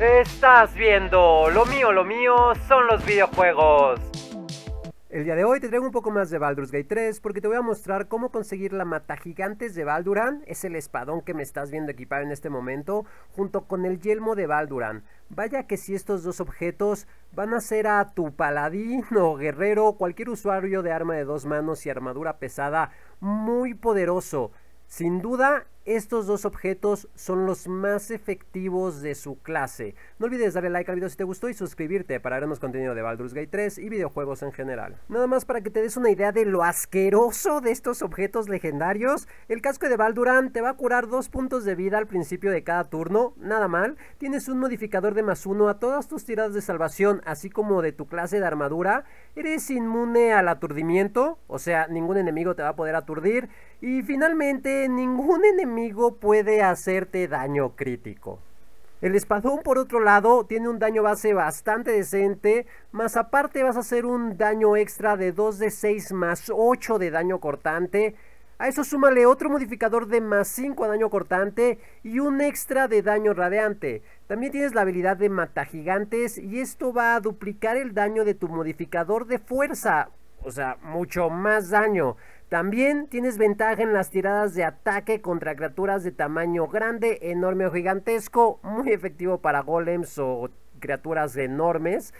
Estás viendo, lo mío, lo mío son los videojuegos. El día de hoy te traigo un poco más de Baldur's Gate 3 porque te voy a mostrar cómo conseguir la mata gigantes de Balduran, es el espadón que me estás viendo equipar en este momento, junto con el yelmo de Balduran. Vaya que si estos dos objetos van a ser a tu paladín o guerrero, cualquier usuario de arma de dos manos y armadura pesada, muy poderoso. Sin duda, estos dos objetos son los más efectivos de su clase. No olvides darle like al video si te gustó y suscribirte para ver más contenido de Baldur's Gate 3 y videojuegos en general. Nada más para que te des una idea de lo asqueroso de estos objetos legendarios, el casco de Balduran te va a curar dos puntos de vida al principio de cada turno, nada mal. Tienes un modificador de más uno a todas tus tiradas de salvación, así como de tu clase de armadura. Eres inmune al aturdimiento, o sea, ningún enemigo te va a poder aturdir. Y finalmente, ningún enemigo puede hacerte daño crítico. El espadón, por otro lado, tiene un daño base bastante decente, más aparte vas a hacer un daño extra de 2 de 6 más 8 de daño cortante. A eso súmale otro modificador de más 5 a daño cortante y un extra de daño radiante. También tienes la habilidad de mata gigantes y esto va a duplicar el daño de tu modificador de fuerza. O sea, mucho más daño. También tienes ventaja en las tiradas de ataque contra criaturas de tamaño grande, enorme o gigantesco, muy efectivo para golems o criaturas enormes.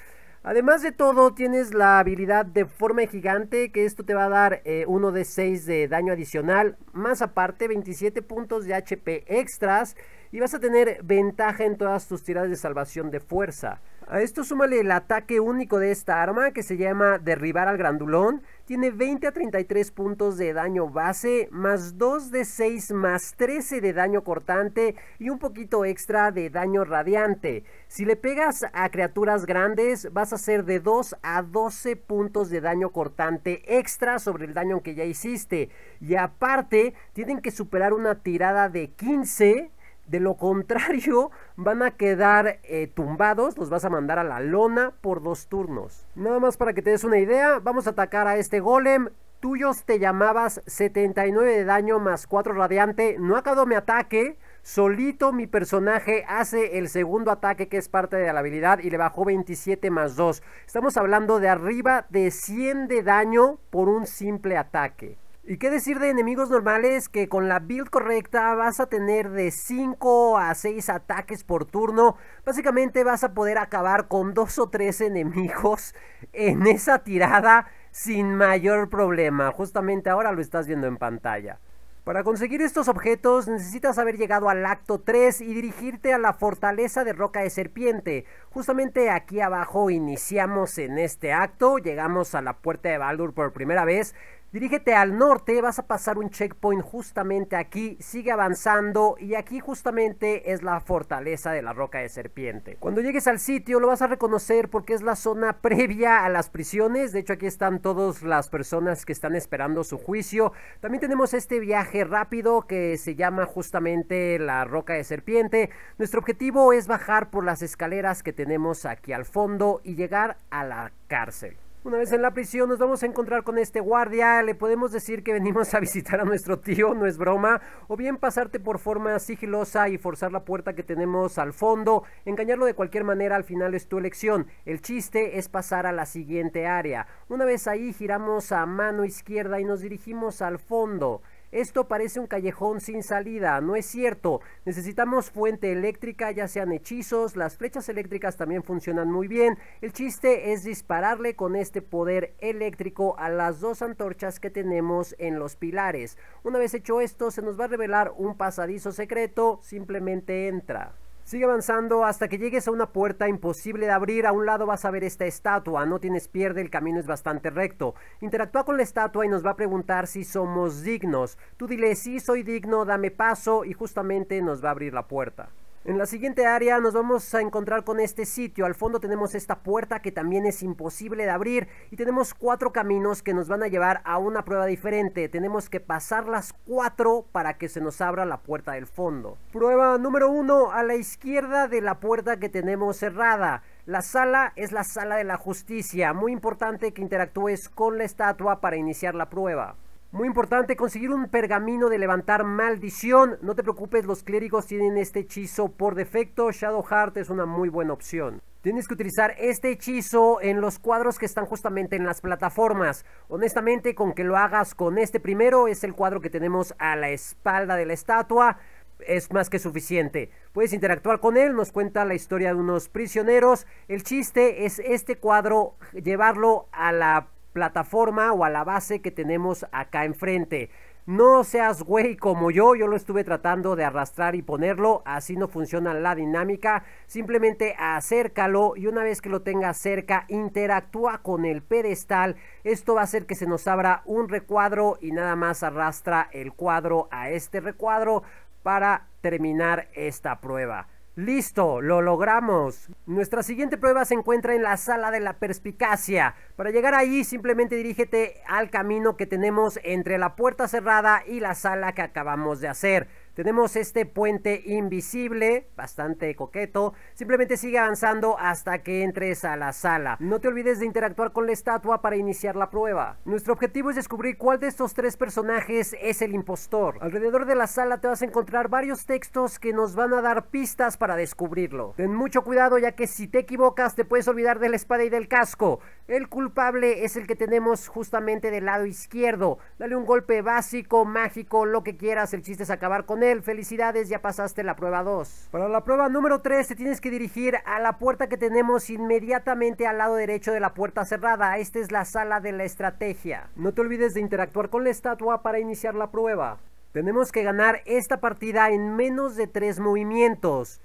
Además de todo, tienes la habilidad de forma gigante, que esto te va a dar 1 eh, de 6 de daño adicional, más aparte 27 puntos de HP extras y vas a tener ventaja en todas tus tiradas de salvación de fuerza. A esto súmale el ataque único de esta arma que se llama derribar al grandulón. Tiene 20 a 33 puntos de daño base, más 2 de 6, más 13 de daño cortante y un poquito extra de daño radiante. Si le pegas a criaturas grandes vas a hacer de 2 a 12 puntos de daño cortante extra sobre el daño que ya hiciste. Y aparte tienen que superar una tirada de 15 de lo contrario, van a quedar eh, tumbados, los vas a mandar a la lona por dos turnos. Nada más para que te des una idea, vamos a atacar a este golem. Tuyos te llamabas 79 de daño más 4 radiante. No acabó mi ataque. Solito mi personaje hace el segundo ataque que es parte de la habilidad y le bajó 27 más 2. Estamos hablando de arriba de 100 de daño por un simple ataque. ¿Y qué decir de enemigos normales que con la build correcta vas a tener de 5 a 6 ataques por turno? Básicamente vas a poder acabar con 2 o 3 enemigos en esa tirada sin mayor problema. Justamente ahora lo estás viendo en pantalla. Para conseguir estos objetos necesitas haber llegado al acto 3 y dirigirte a la fortaleza de roca de serpiente. Justamente aquí abajo iniciamos en este acto, llegamos a la puerta de Baldur por primera vez, Dirígete al norte, vas a pasar un checkpoint justamente aquí, sigue avanzando y aquí justamente es la fortaleza de la roca de serpiente. Cuando llegues al sitio lo vas a reconocer porque es la zona previa a las prisiones, de hecho aquí están todas las personas que están esperando su juicio. También tenemos este viaje rápido que se llama justamente la roca de serpiente. Nuestro objetivo es bajar por las escaleras que tenemos aquí al fondo y llegar a la cárcel. Una vez en la prisión nos vamos a encontrar con este guardia, le podemos decir que venimos a visitar a nuestro tío, no es broma, o bien pasarte por forma sigilosa y forzar la puerta que tenemos al fondo, engañarlo de cualquier manera al final es tu elección, el chiste es pasar a la siguiente área. Una vez ahí giramos a mano izquierda y nos dirigimos al fondo. Esto parece un callejón sin salida, no es cierto. Necesitamos fuente eléctrica, ya sean hechizos, las flechas eléctricas también funcionan muy bien. El chiste es dispararle con este poder eléctrico a las dos antorchas que tenemos en los pilares. Una vez hecho esto, se nos va a revelar un pasadizo secreto, simplemente entra. Sigue avanzando hasta que llegues a una puerta imposible de abrir. A un lado vas a ver esta estatua. No tienes pierde, el camino es bastante recto. Interactúa con la estatua y nos va a preguntar si somos dignos. Tú dile, sí, soy digno, dame paso y justamente nos va a abrir la puerta. En la siguiente área nos vamos a encontrar con este sitio. Al fondo tenemos esta puerta que también es imposible de abrir y tenemos cuatro caminos que nos van a llevar a una prueba diferente. Tenemos que pasar las cuatro para que se nos abra la puerta del fondo. Prueba número uno a la izquierda de la puerta que tenemos cerrada. La sala es la sala de la justicia. Muy importante que interactúes con la estatua para iniciar la prueba. Muy importante, conseguir un pergamino de levantar maldición. No te preocupes, los clérigos tienen este hechizo por defecto. Shadow Heart es una muy buena opción. Tienes que utilizar este hechizo en los cuadros que están justamente en las plataformas. Honestamente, con que lo hagas con este primero, es el cuadro que tenemos a la espalda de la estatua, es más que suficiente. Puedes interactuar con él, nos cuenta la historia de unos prisioneros. El chiste es este cuadro, llevarlo a la plataforma o a la base que tenemos acá enfrente. No seas güey como yo, yo lo estuve tratando de arrastrar y ponerlo, así no funciona la dinámica, simplemente acércalo y una vez que lo tenga cerca interactúa con el pedestal, esto va a hacer que se nos abra un recuadro y nada más arrastra el cuadro a este recuadro para terminar esta prueba. Listo, lo logramos. Nuestra siguiente prueba se encuentra en la sala de la perspicacia. Para llegar allí simplemente dirígete al camino que tenemos entre la puerta cerrada y la sala que acabamos de hacer. Tenemos este puente invisible, bastante coqueto. Simplemente sigue avanzando hasta que entres a la sala. No te olvides de interactuar con la estatua para iniciar la prueba. Nuestro objetivo es descubrir cuál de estos tres personajes es el impostor. Alrededor de la sala te vas a encontrar varios textos que nos van a dar pistas para descubrirlo. Ten mucho cuidado ya que si te equivocas te puedes olvidar de la espada y del casco. El culpable es el que tenemos justamente del lado izquierdo. Dale un golpe básico, mágico, lo que quieras. El chiste es acabar con él. Felicidades, ya pasaste la prueba 2. Para la prueba número 3 te tienes que dirigir a la puerta que tenemos inmediatamente al lado derecho de la puerta cerrada. Esta es la sala de la estrategia. No te olvides de interactuar con la estatua para iniciar la prueba. Tenemos que ganar esta partida en menos de 3 movimientos.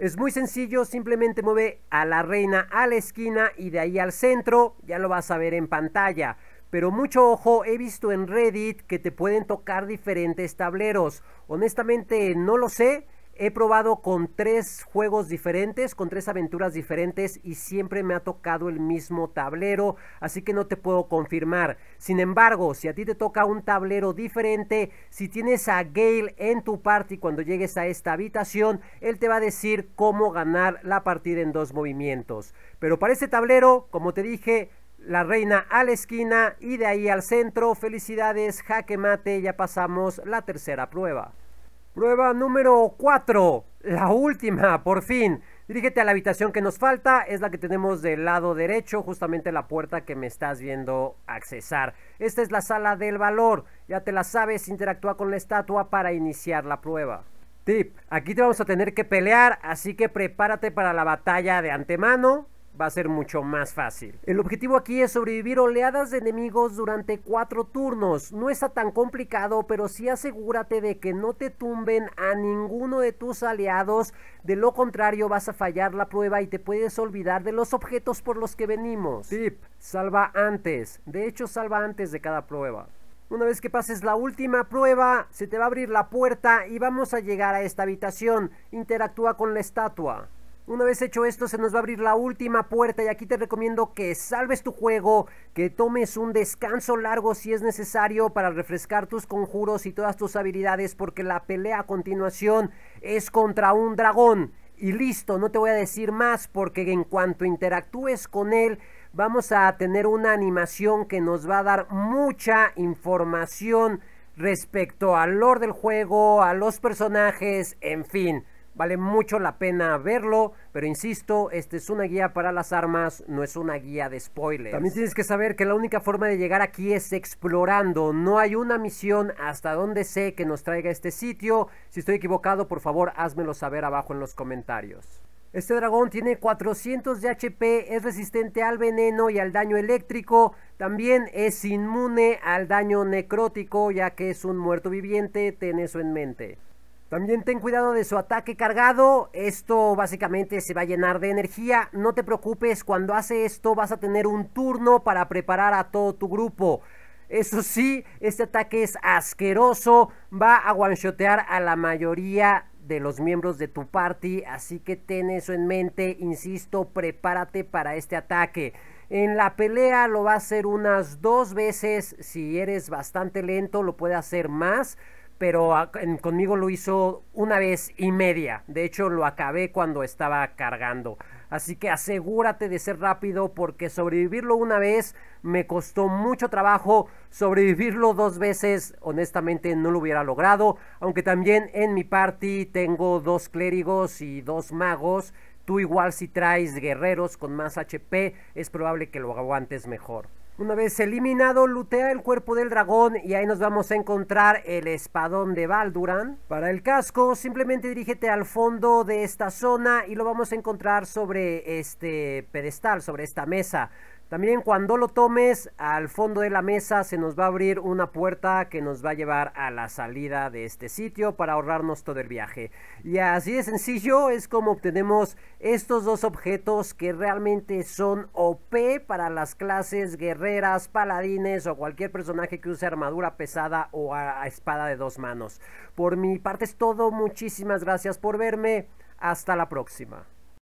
Es muy sencillo, simplemente mueve a la reina a la esquina y de ahí al centro, ya lo vas a ver en pantalla. Pero mucho ojo, he visto en Reddit que te pueden tocar diferentes tableros. Honestamente no lo sé, he probado con tres juegos diferentes, con tres aventuras diferentes y siempre me ha tocado el mismo tablero, así que no te puedo confirmar. Sin embargo, si a ti te toca un tablero diferente, si tienes a Gale en tu party cuando llegues a esta habitación, él te va a decir cómo ganar la partida en dos movimientos. Pero para este tablero, como te dije, la reina a la esquina y de ahí al centro. Felicidades, jaque mate, ya pasamos la tercera prueba. Prueba número 4, la última, por fin. Dirígete a la habitación que nos falta, es la que tenemos del lado derecho, justamente la puerta que me estás viendo accesar. Esta es la sala del valor, ya te la sabes, interactúa con la estatua para iniciar la prueba. Tip, aquí te vamos a tener que pelear, así que prepárate para la batalla de antemano va a ser mucho más fácil. El objetivo aquí es sobrevivir oleadas de enemigos durante cuatro turnos. No está tan complicado, pero sí asegúrate de que no te tumben a ninguno de tus aliados. De lo contrario vas a fallar la prueba y te puedes olvidar de los objetos por los que venimos. Tip, salva antes. De hecho, salva antes de cada prueba. Una vez que pases la última prueba, se te va a abrir la puerta y vamos a llegar a esta habitación. Interactúa con la estatua. Una vez hecho esto se nos va a abrir la última puerta y aquí te recomiendo que salves tu juego, que tomes un descanso largo si es necesario para refrescar tus conjuros y todas tus habilidades porque la pelea a continuación es contra un dragón. Y listo, no te voy a decir más porque en cuanto interactúes con él vamos a tener una animación que nos va a dar mucha información respecto al lore del juego, a los personajes, en fin. Vale mucho la pena verlo, pero insisto, este es una guía para las armas, no es una guía de spoilers. También tienes que saber que la única forma de llegar aquí es explorando. No hay una misión hasta donde sé que nos traiga este sitio. Si estoy equivocado, por favor, házmelo saber abajo en los comentarios. Este dragón tiene 400 de HP, es resistente al veneno y al daño eléctrico, también es inmune al daño necrótico ya que es un muerto viviente, ten eso en mente. También ten cuidado de su ataque cargado, esto básicamente se va a llenar de energía, no te preocupes, cuando hace esto vas a tener un turno para preparar a todo tu grupo. Eso sí, este ataque es asqueroso, va a one a la mayoría de los miembros de tu party, así que ten eso en mente, insisto, prepárate para este ataque. En la pelea lo va a hacer unas dos veces, si eres bastante lento lo puede hacer más pero conmigo lo hizo una vez y media. De hecho, lo acabé cuando estaba cargando. Así que asegúrate de ser rápido porque sobrevivirlo una vez me costó mucho trabajo. Sobrevivirlo dos veces, honestamente, no lo hubiera logrado. Aunque también en mi party tengo dos clérigos y dos magos. Tú igual si traes guerreros con más HP, es probable que lo aguantes mejor. Una vez eliminado, lutea el cuerpo del dragón y ahí nos vamos a encontrar el espadón de Balduran. Para el casco, simplemente dirígete al fondo de esta zona y lo vamos a encontrar sobre este pedestal, sobre esta mesa. También cuando lo tomes al fondo de la mesa se nos va a abrir una puerta que nos va a llevar a la salida de este sitio para ahorrarnos todo el viaje. Y así de sencillo es como obtenemos estos dos objetos que realmente son OP para las clases guerreras, paladines o cualquier personaje que use armadura pesada o a espada de dos manos. Por mi parte es todo, muchísimas gracias por verme, hasta la próxima.